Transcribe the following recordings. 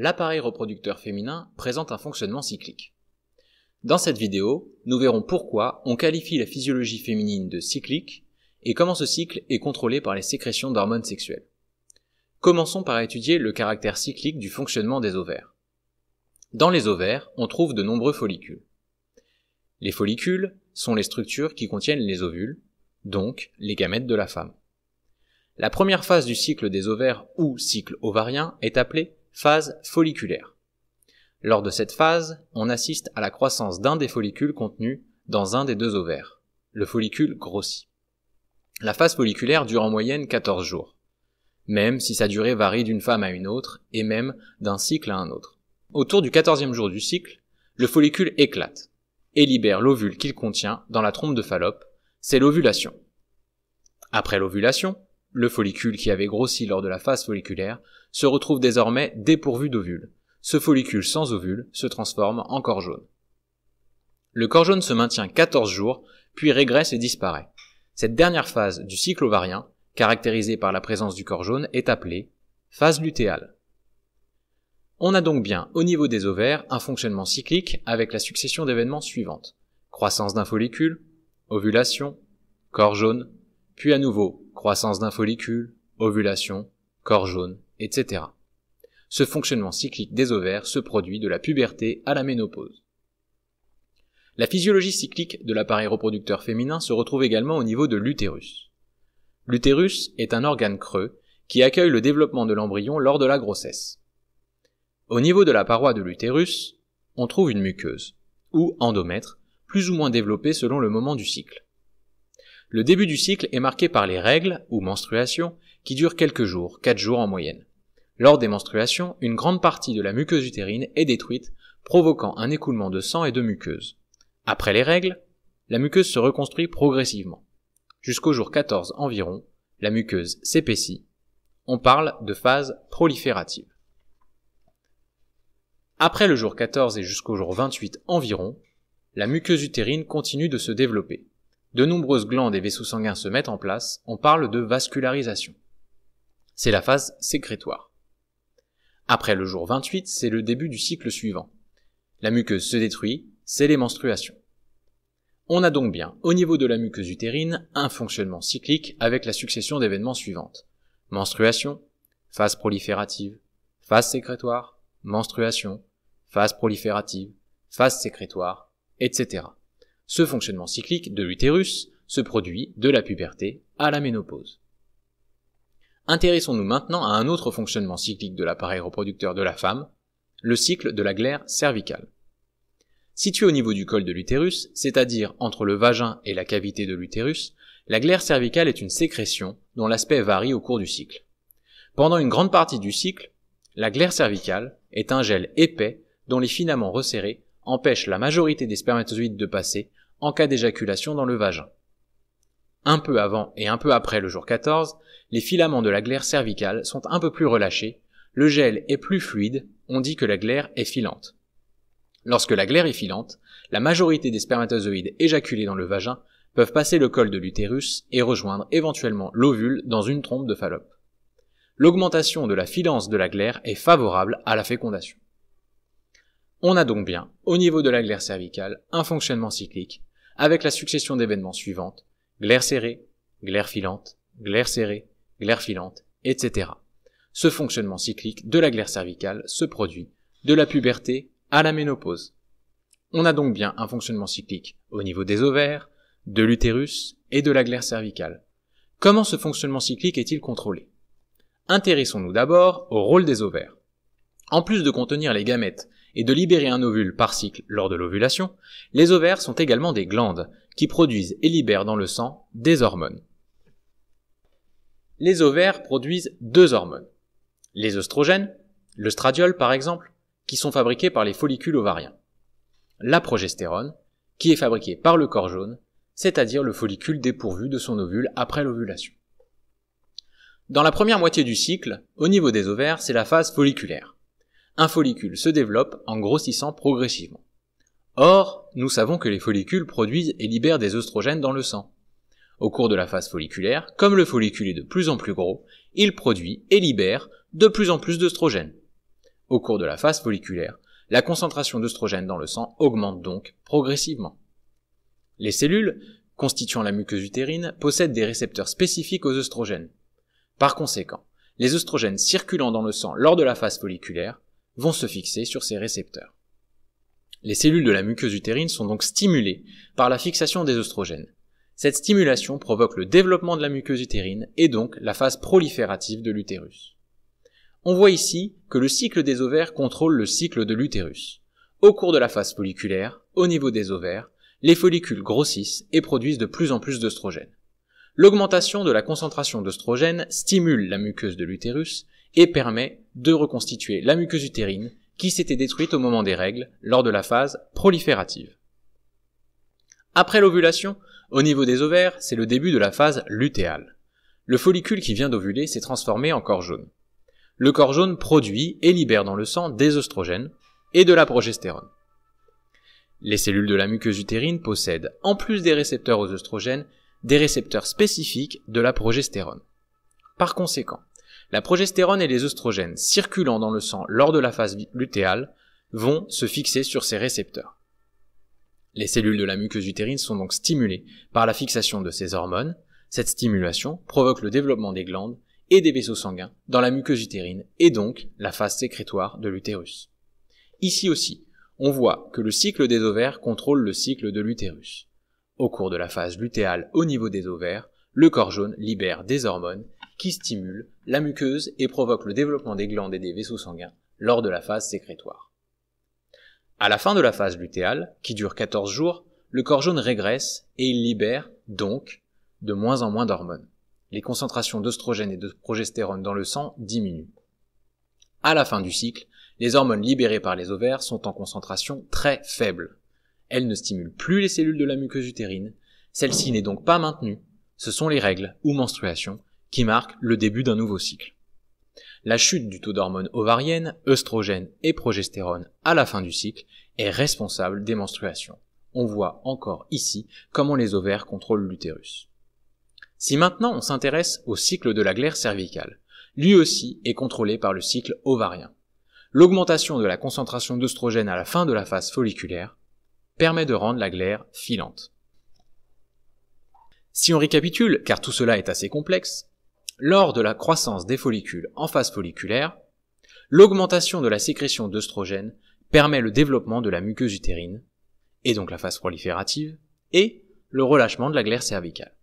l'appareil reproducteur féminin présente un fonctionnement cyclique. Dans cette vidéo, nous verrons pourquoi on qualifie la physiologie féminine de cyclique et comment ce cycle est contrôlé par les sécrétions d'hormones sexuelles. Commençons par étudier le caractère cyclique du fonctionnement des ovaires. Dans les ovaires, on trouve de nombreux follicules. Les follicules sont les structures qui contiennent les ovules, donc les gamètes de la femme. La première phase du cycle des ovaires ou cycle ovarien est appelée phase folliculaire. Lors de cette phase, on assiste à la croissance d'un des follicules contenus dans un des deux ovaires. Le follicule grossit. La phase folliculaire dure en moyenne 14 jours, même si sa durée varie d'une femme à une autre et même d'un cycle à un autre. Autour du 14e jour du cycle, le follicule éclate et libère l'ovule qu'il contient dans la trompe de Fallope, c'est l'ovulation. Après l'ovulation, le follicule qui avait grossi lors de la phase folliculaire se retrouve désormais dépourvu d'ovules. Ce follicule sans ovule se transforme en corps jaune. Le corps jaune se maintient 14 jours, puis régresse et disparaît. Cette dernière phase du cycle ovarien, caractérisée par la présence du corps jaune, est appelée phase lutéale. On a donc bien, au niveau des ovaires, un fonctionnement cyclique avec la succession d'événements suivantes. Croissance d'un follicule, ovulation, corps jaune, puis à nouveau croissance d'un follicule, ovulation, corps jaune, etc. Ce fonctionnement cyclique des ovaires se produit de la puberté à la ménopause. La physiologie cyclique de l'appareil reproducteur féminin se retrouve également au niveau de l'utérus. L'utérus est un organe creux qui accueille le développement de l'embryon lors de la grossesse. Au niveau de la paroi de l'utérus, on trouve une muqueuse, ou endomètre, plus ou moins développée selon le moment du cycle. Le début du cycle est marqué par les règles, ou menstruations, qui durent quelques jours, 4 jours en moyenne. Lors des menstruations, une grande partie de la muqueuse utérine est détruite, provoquant un écoulement de sang et de muqueuse. Après les règles, la muqueuse se reconstruit progressivement. Jusqu'au jour 14 environ, la muqueuse s'épaissit. On parle de phase proliférative. Après le jour 14 et jusqu'au jour 28 environ, la muqueuse utérine continue de se développer de nombreuses glandes et vaisseaux sanguins se mettent en place, on parle de vascularisation. C'est la phase sécrétoire. Après le jour 28, c'est le début du cycle suivant. La muqueuse se détruit, c'est les menstruations. On a donc bien, au niveau de la muqueuse utérine, un fonctionnement cyclique avec la succession d'événements suivantes. Menstruation, phase proliférative, phase sécrétoire, menstruation, phase proliférative, phase sécrétoire, etc. Ce fonctionnement cyclique de l'utérus se produit de la puberté à la ménopause. Intéressons-nous maintenant à un autre fonctionnement cyclique de l'appareil reproducteur de la femme, le cycle de la glaire cervicale. Située au niveau du col de l'utérus, c'est-à-dire entre le vagin et la cavité de l'utérus, la glaire cervicale est une sécrétion dont l'aspect varie au cours du cycle. Pendant une grande partie du cycle, la glaire cervicale est un gel épais dont les filaments resserrés empêche la majorité des spermatozoïdes de passer en cas d'éjaculation dans le vagin. Un peu avant et un peu après le jour 14, les filaments de la glaire cervicale sont un peu plus relâchés, le gel est plus fluide, on dit que la glaire est filante. Lorsque la glaire est filante, la majorité des spermatozoïdes éjaculés dans le vagin peuvent passer le col de l'utérus et rejoindre éventuellement l'ovule dans une trompe de Fallope. L'augmentation de la filance de la glaire est favorable à la fécondation. On a donc bien, au niveau de la glaire cervicale, un fonctionnement cyclique, avec la succession d'événements suivantes, glaire serrée, glaire filante, glaire serrée, glaire filante, etc. Ce fonctionnement cyclique de la glaire cervicale se produit de la puberté à la ménopause. On a donc bien un fonctionnement cyclique au niveau des ovaires, de l'utérus et de la glaire cervicale. Comment ce fonctionnement cyclique est-il contrôlé Intéressons-nous d'abord au rôle des ovaires. En plus de contenir les gamètes et de libérer un ovule par cycle lors de l'ovulation, les ovaires sont également des glandes qui produisent et libèrent dans le sang des hormones. Les ovaires produisent deux hormones. Les oestrogènes, le stradiol par exemple, qui sont fabriqués par les follicules ovariens. La progestérone, qui est fabriquée par le corps jaune, c'est-à-dire le follicule dépourvu de son ovule après l'ovulation. Dans la première moitié du cycle, au niveau des ovaires, c'est la phase folliculaire un follicule se développe en grossissant progressivement. Or, nous savons que les follicules produisent et libèrent des oestrogènes dans le sang. Au cours de la phase folliculaire, comme le follicule est de plus en plus gros, il produit et libère de plus en plus d'oestrogènes. Au cours de la phase folliculaire, la concentration d'oestrogènes dans le sang augmente donc progressivement. Les cellules, constituant la muqueuse utérine, possèdent des récepteurs spécifiques aux oestrogènes. Par conséquent, les oestrogènes circulant dans le sang lors de la phase folliculaire vont se fixer sur ces récepteurs. Les cellules de la muqueuse utérine sont donc stimulées par la fixation des oestrogènes. Cette stimulation provoque le développement de la muqueuse utérine et donc la phase proliférative de l'utérus. On voit ici que le cycle des ovaires contrôle le cycle de l'utérus. Au cours de la phase folliculaire, au niveau des ovaires, les follicules grossissent et produisent de plus en plus d'œstrogènes. L'augmentation de la concentration d'oestrogènes stimule la muqueuse de l'utérus et permet de reconstituer la muqueuse utérine qui s'était détruite au moment des règles lors de la phase proliférative. Après l'ovulation, au niveau des ovaires, c'est le début de la phase lutéale. Le follicule qui vient d'ovuler s'est transformé en corps jaune. Le corps jaune produit et libère dans le sang des oestrogènes et de la progestérone. Les cellules de la muqueuse utérine possèdent, en plus des récepteurs aux oestrogènes, des récepteurs spécifiques de la progestérone. Par conséquent, la progestérone et les oestrogènes circulant dans le sang lors de la phase lutéale vont se fixer sur ces récepteurs. Les cellules de la muqueuse utérine sont donc stimulées par la fixation de ces hormones. Cette stimulation provoque le développement des glandes et des vaisseaux sanguins dans la muqueuse utérine et donc la phase sécrétoire de l'utérus. Ici aussi, on voit que le cycle des ovaires contrôle le cycle de l'utérus. Au cours de la phase lutéale au niveau des ovaires, le corps jaune libère des hormones qui stimule la muqueuse et provoque le développement des glandes et des vaisseaux sanguins lors de la phase sécrétoire. À la fin de la phase lutéale, qui dure 14 jours, le corps jaune régresse et il libère, donc, de moins en moins d'hormones. Les concentrations d'oestrogènes et de progestérone dans le sang diminuent. À la fin du cycle, les hormones libérées par les ovaires sont en concentration très faible. Elles ne stimulent plus les cellules de la muqueuse utérine, celle-ci n'est donc pas maintenue, ce sont les règles ou menstruations qui marque le début d'un nouveau cycle. La chute du taux d'hormones ovariennes, œstrogènes et progestérone à la fin du cycle est responsable des menstruations. On voit encore ici comment les ovaires contrôlent l'utérus. Si maintenant on s'intéresse au cycle de la glaire cervicale, lui aussi est contrôlé par le cycle ovarien. L'augmentation de la concentration d'œstrogènes à la fin de la phase folliculaire permet de rendre la glaire filante. Si on récapitule, car tout cela est assez complexe, lors de la croissance des follicules en phase folliculaire, l'augmentation de la sécrétion d'œstrogène permet le développement de la muqueuse utérine, et donc la phase proliférative, et le relâchement de la glaire cervicale.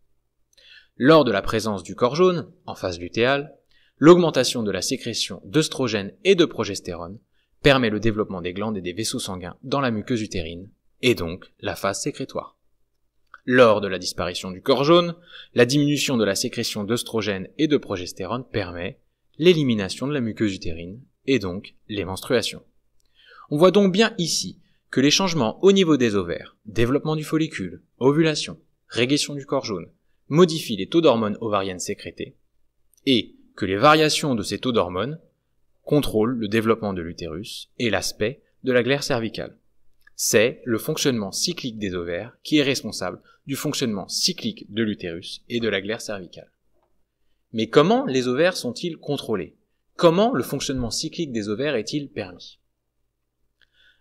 Lors de la présence du corps jaune, en phase lutéale, l'augmentation de la sécrétion d'œstrogène et de progestérone permet le développement des glandes et des vaisseaux sanguins dans la muqueuse utérine, et donc la phase sécrétoire. Lors de la disparition du corps jaune, la diminution de la sécrétion d'œstrogène et de progestérone permet l'élimination de la muqueuse utérine et donc les menstruations. On voit donc bien ici que les changements au niveau des ovaires, développement du follicule, ovulation, régression du corps jaune, modifient les taux d'hormones ovariennes sécrétées et que les variations de ces taux d'hormones contrôlent le développement de l'utérus et l'aspect de la glaire cervicale c'est le fonctionnement cyclique des ovaires qui est responsable du fonctionnement cyclique de l'utérus et de la glaire cervicale. Mais comment les ovaires sont-ils contrôlés Comment le fonctionnement cyclique des ovaires est-il permis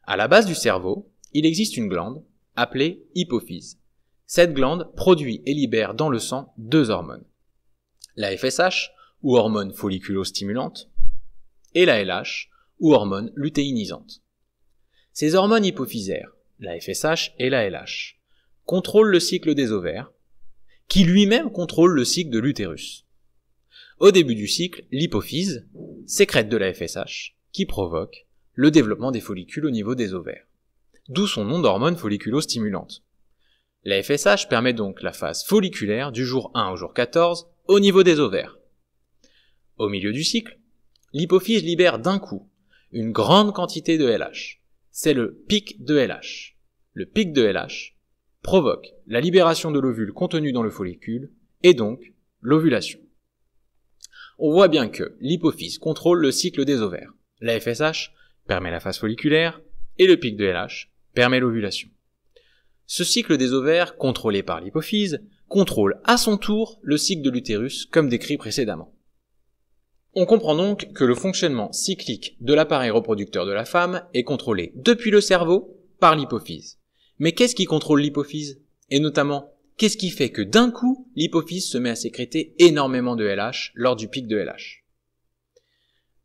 À la base du cerveau, il existe une glande appelée hypophyse. Cette glande produit et libère dans le sang deux hormones. La FSH, ou hormone folliculostimulante et la LH, ou hormone lutéinisante. Ces hormones hypophysaires, la FSH et la LH, contrôlent le cycle des ovaires, qui lui-même contrôle le cycle de l'utérus. Au début du cycle, l'hypophyse sécrète de la FSH, qui provoque le développement des follicules au niveau des ovaires, d'où son nom d'hormone folliculostimulante. La FSH permet donc la phase folliculaire du jour 1 au jour 14 au niveau des ovaires. Au milieu du cycle, l'hypophyse libère d'un coup une grande quantité de LH, c'est le pic de LH. Le pic de LH provoque la libération de l'ovule contenu dans le follicule et donc l'ovulation. On voit bien que l'hypophyse contrôle le cycle des ovaires. La FSH permet la phase folliculaire et le pic de LH permet l'ovulation. Ce cycle des ovaires, contrôlé par l'hypophyse, contrôle à son tour le cycle de l'utérus comme décrit précédemment. On comprend donc que le fonctionnement cyclique de l'appareil reproducteur de la femme est contrôlé depuis le cerveau par l'hypophyse. Mais qu'est-ce qui contrôle l'hypophyse Et notamment, qu'est-ce qui fait que d'un coup, l'hypophyse se met à sécréter énormément de LH lors du pic de LH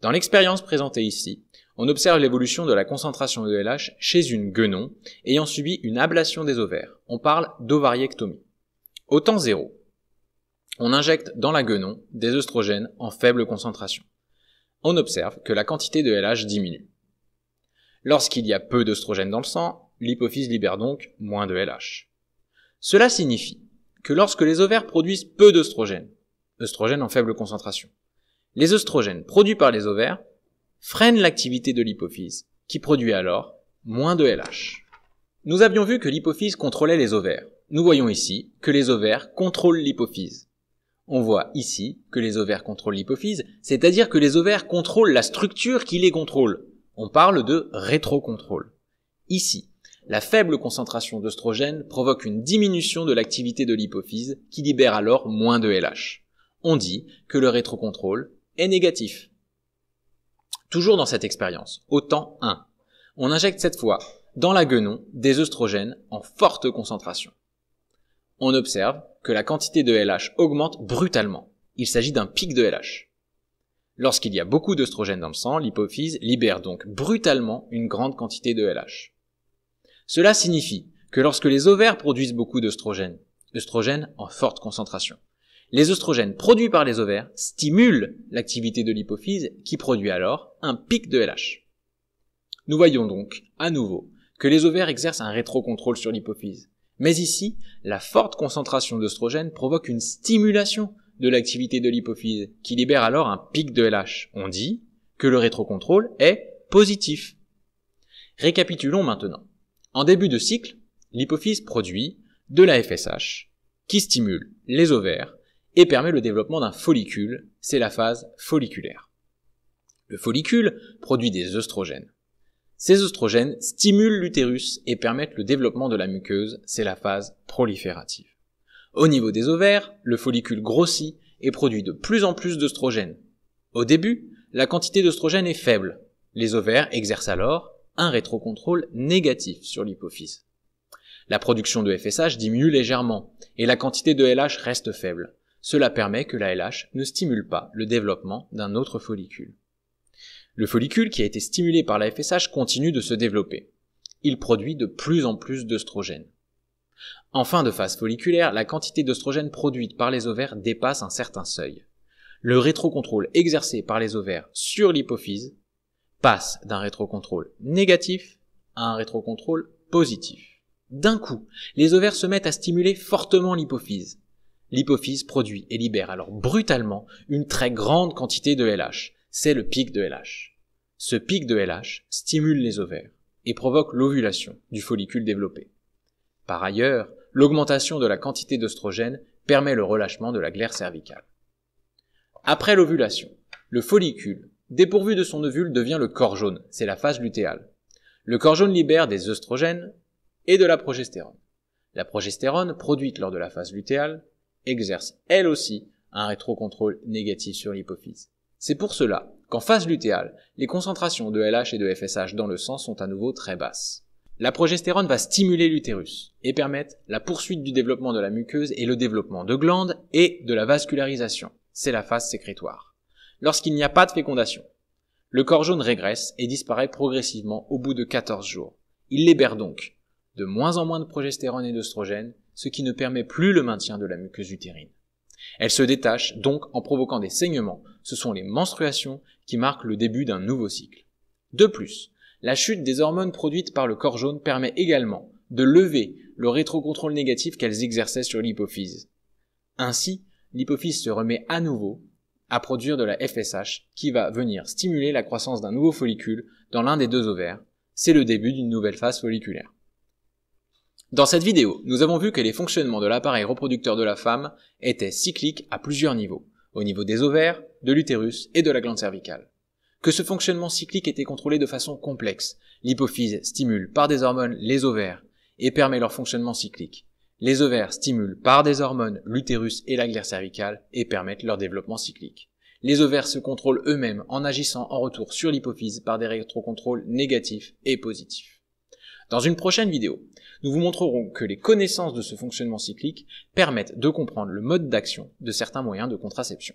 Dans l'expérience présentée ici, on observe l'évolution de la concentration de LH chez une guenon ayant subi une ablation des ovaires. On parle d'ovariectomie. Au temps zéro, on injecte dans la guenon des œstrogènes en faible concentration. On observe que la quantité de LH diminue. Lorsqu'il y a peu d'œstrogènes dans le sang, l'hypophyse libère donc moins de LH. Cela signifie que lorsque les ovaires produisent peu d'œstrogènes, œstrogènes en faible concentration, les œstrogènes produits par les ovaires freinent l'activité de l'hypophyse, qui produit alors moins de LH. Nous avions vu que l'hypophyse contrôlait les ovaires. Nous voyons ici que les ovaires contrôlent l'hypophyse. On voit ici que les ovaires contrôlent l'hypophyse, c'est-à-dire que les ovaires contrôlent la structure qui les contrôle. On parle de rétrocontrôle. Ici, la faible concentration d'oestrogène provoque une diminution de l'activité de l'hypophyse qui libère alors moins de LH. On dit que le rétrocontrôle est négatif. Toujours dans cette expérience, au temps 1, on injecte cette fois dans la guenon des oestrogènes en forte concentration on observe que la quantité de LH augmente brutalement. Il s'agit d'un pic de LH. Lorsqu'il y a beaucoup d'œstrogènes dans le sang, l'hypophyse libère donc brutalement une grande quantité de LH. Cela signifie que lorsque les ovaires produisent beaucoup d'œstrogènes, œstrogènes en forte concentration, les œstrogènes produits par les ovaires stimulent l'activité de l'hypophyse qui produit alors un pic de LH. Nous voyons donc, à nouveau, que les ovaires exercent un rétrocontrôle sur l'hypophyse, mais ici, la forte concentration d'œstrogènes provoque une stimulation de l'activité de l'hypophyse, qui libère alors un pic de LH. On dit que le rétrocontrôle est positif. Récapitulons maintenant. En début de cycle, l'hypophyse produit de la FSH, qui stimule les ovaires et permet le développement d'un follicule, c'est la phase folliculaire. Le follicule produit des oestrogènes. Ces oestrogènes stimulent l'utérus et permettent le développement de la muqueuse, c'est la phase proliférative. Au niveau des ovaires, le follicule grossit et produit de plus en plus d'oestrogènes. Au début, la quantité d'oestrogène est faible. Les ovaires exercent alors un rétrocontrôle négatif sur l'hypophyse. La production de FSH diminue légèrement et la quantité de LH reste faible. Cela permet que la LH ne stimule pas le développement d'un autre follicule. Le follicule qui a été stimulé par la FSH continue de se développer. Il produit de plus en plus d'œstrogènes. En fin de phase folliculaire, la quantité d'œstrogènes produite par les ovaires dépasse un certain seuil. Le rétrocontrôle exercé par les ovaires sur l'hypophyse passe d'un rétrocontrôle négatif à un rétrocontrôle positif. D'un coup, les ovaires se mettent à stimuler fortement l'hypophyse. L'hypophyse produit et libère alors brutalement une très grande quantité de LH. C'est le pic de LH. Ce pic de LH stimule les ovaires et provoque l'ovulation du follicule développé. Par ailleurs, l'augmentation de la quantité d'oestrogène permet le relâchement de la glaire cervicale. Après l'ovulation, le follicule, dépourvu de son ovule, devient le corps jaune, c'est la phase lutéale. Le corps jaune libère des oestrogènes et de la progestérone. La progestérone, produite lors de la phase lutéale, exerce elle aussi un rétrocontrôle négatif sur l'hypophyse. C'est pour cela qu'en phase lutéale, les concentrations de LH et de FSH dans le sang sont à nouveau très basses. La progestérone va stimuler l'utérus et permettre la poursuite du développement de la muqueuse et le développement de glandes et de la vascularisation. C'est la phase sécrétoire. Lorsqu'il n'y a pas de fécondation, le corps jaune régresse et disparaît progressivement au bout de 14 jours. Il libère donc de moins en moins de progestérone et d'oestrogène, ce qui ne permet plus le maintien de la muqueuse utérine. Elle se détache donc en provoquant des saignements ce sont les menstruations qui marquent le début d'un nouveau cycle. De plus, la chute des hormones produites par le corps jaune permet également de lever le rétrocontrôle négatif qu'elles exerçaient sur l'hypophyse. Ainsi, l'hypophyse se remet à nouveau à produire de la FSH qui va venir stimuler la croissance d'un nouveau follicule dans l'un des deux ovaires. C'est le début d'une nouvelle phase folliculaire. Dans cette vidéo, nous avons vu que les fonctionnements de l'appareil reproducteur de la femme étaient cycliques à plusieurs niveaux, au niveau des ovaires, de l'utérus et de la glande cervicale. Que ce fonctionnement cyclique était contrôlé de façon complexe. L'hypophyse stimule par des hormones les ovaires et permet leur fonctionnement cyclique. Les ovaires stimulent par des hormones l'utérus et la glande cervicale et permettent leur développement cyclique. Les ovaires se contrôlent eux-mêmes en agissant en retour sur l'hypophyse par des rétrocontrôles négatifs et positifs. Dans une prochaine vidéo, nous vous montrerons que les connaissances de ce fonctionnement cyclique permettent de comprendre le mode d'action de certains moyens de contraception.